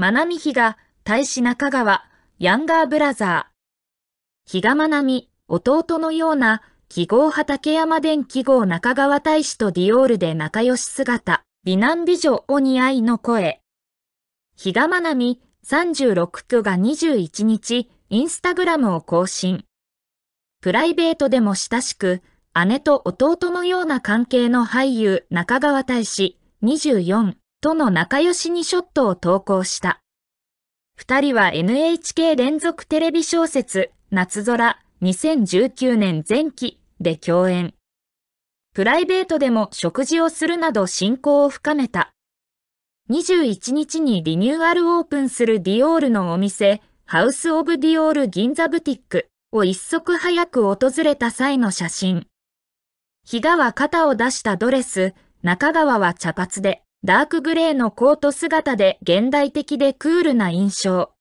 まなみひが、大使中川、ヤンガーブラザー。比嘉まなみ、弟のような、記号畑山伝記号中川大使とディオールで仲良し姿、美男美女お似合いの声。比嘉まなみ、36区が21日、インスタグラムを更新。プライベートでも親しく、姉と弟のような関係の俳優中川大使、24。との仲良しにショットを投稿した。二人は NHK 連続テレビ小説、夏空、2019年前期で共演。プライベートでも食事をするなど親交を深めた。21日にリニューアルオープンするディオールのお店、ハウス・オブ・ディオール銀座ブティックを一足早く訪れた際の写真。比嘉は肩を出したドレス、中川は茶髪で、ダークグレーのコート姿で現代的でクールな印象。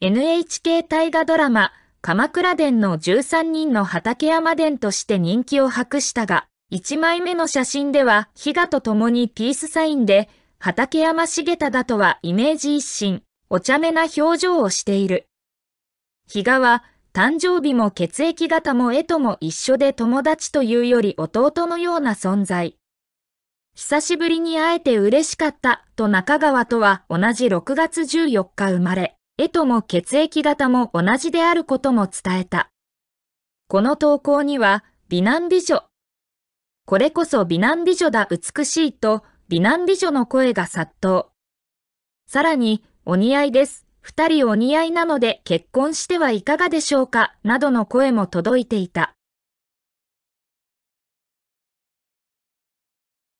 NHK 大河ドラマ、鎌倉殿の13人の畠山殿として人気を博したが、1枚目の写真では、ヒガと共にピースサインで、畠山茂忠だとはイメージ一新、お茶目な表情をしている。ヒガは、誕生日も血液型も絵とも一緒で友達というより弟のような存在。久しぶりに会えて嬉しかったと中川とは同じ6月14日生まれ、絵とも血液型も同じであることも伝えた。この投稿には、美男美女。これこそ美男美女だ美しいと、美男美女の声が殺到。さらに、お似合いです。二人お似合いなので結婚してはいかがでしょうかなどの声も届いていた。